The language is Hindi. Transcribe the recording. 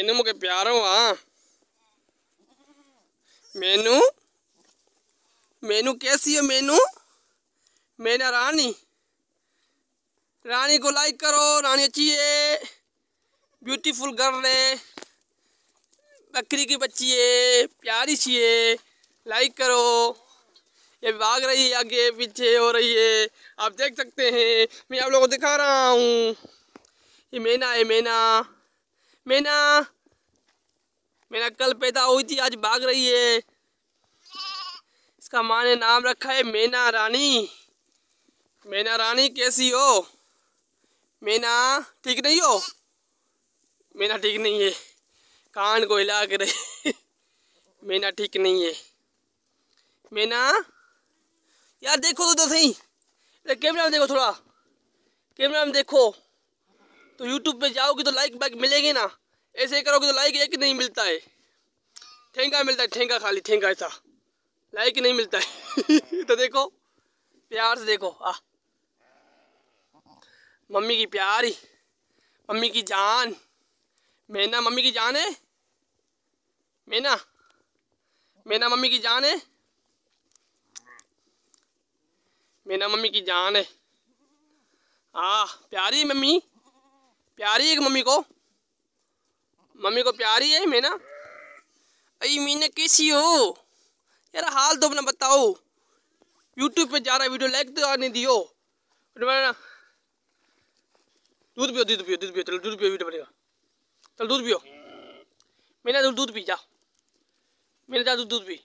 ਮੈਨੂੰ ਮੁਕੇ ਪਿਆਰੋ ਆ मेनू मेनू कैसी हो मेनू मेना रानी रानी को लाइक करो रानी अच्छी है ब्यूटीफुल गर्ल है बकरी की बच्ची है प्यारी सी है लाइक करो ये भाग रही है आगे पीछे हो रही है आप देख सकते हैं मैं आप लोगों को दिखा रहा हूँ ये मैना है मैना मैना मैना कल पैदा हुई थी आज भाग रही है इसका माँ ने नाम रखा है मैना रानी मैना रानी कैसी हो मैना ठीक नहीं हो मैना ठीक नहीं है कान को हिला कर मैना ठीक नहीं है मैना यार देखो तो, तो सही कैमरा में देखो थोड़ा कैमरा में देखो तो यूट्यूब पे जाओगे तो लाइक बाइक मिलेगी ना ऐसे करोगे तो लाइक एक नहीं मिलता है ठेंगा मिलता है ठेंगा खाली ठेंगा ऐसा लाइक नहीं मिलता है तो देखो प्यार से देखो आ मम्मी की प्यारी मम्मी की जान मैना मम्मी की जान है मैना मैना मम्मी की जान है मैना मम्मी की जान है आ प्यारी मम्मी प्यारी है मम्मी को मम्मी को प्यारी है मीना अई मीना कैसी हो यार हाल तो अपना बताओ यूट्यूब पे जा रहा है वीडियो लाइक तो नहीं दियो दूध पियो दूध पियो दूध पियो चलो दूध पियो वीडियो बनेगा चलो दूध पियो मीना दूध पी जा मीना जा दूध दूध पी